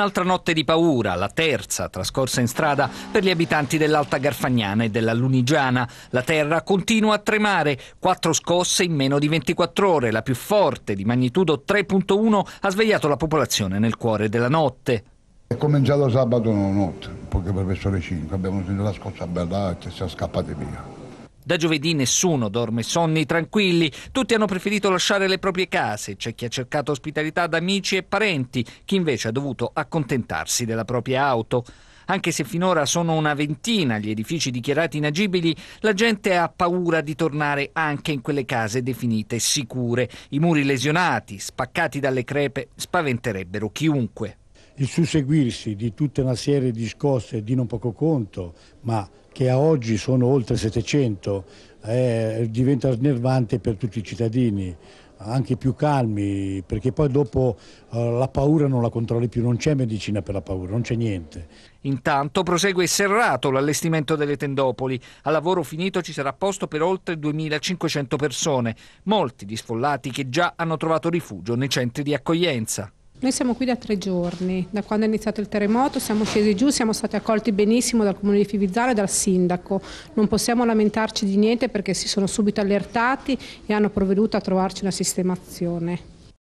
Un'altra notte di paura, la terza, trascorsa in strada per gli abitanti dell'Alta Garfagnana e della Lunigiana. La terra continua a tremare, quattro scosse in meno di 24 ore, la più forte di magnitudo 3.1 ha svegliato la popolazione nel cuore della notte. È cominciato sabato notte, poche per verso le 5, abbiamo sentito la scossa bella e ci siamo scappati via. Da giovedì nessuno dorme sonni tranquilli, tutti hanno preferito lasciare le proprie case, c'è chi ha cercato ospitalità da amici e parenti, chi invece ha dovuto accontentarsi della propria auto. Anche se finora sono una ventina gli edifici dichiarati inagibili, la gente ha paura di tornare anche in quelle case definite sicure. I muri lesionati, spaccati dalle crepe, spaventerebbero chiunque il susseguirsi di tutta una serie di scosse di non poco conto, ma che a oggi sono oltre 700, eh, diventa snervante per tutti i cittadini anche più calmi, perché poi dopo uh, la paura non la controlli più, non c'è medicina per la paura, non c'è niente. Intanto prosegue serrato l'allestimento delle tendopoli. A lavoro finito ci sarà posto per oltre 2500 persone, molti di sfollati che già hanno trovato rifugio nei centri di accoglienza. Noi siamo qui da tre giorni, da quando è iniziato il terremoto, siamo scesi giù, siamo stati accolti benissimo dal comune di Fivizzaro e dal sindaco. Non possiamo lamentarci di niente perché si sono subito allertati e hanno provveduto a trovarci una sistemazione.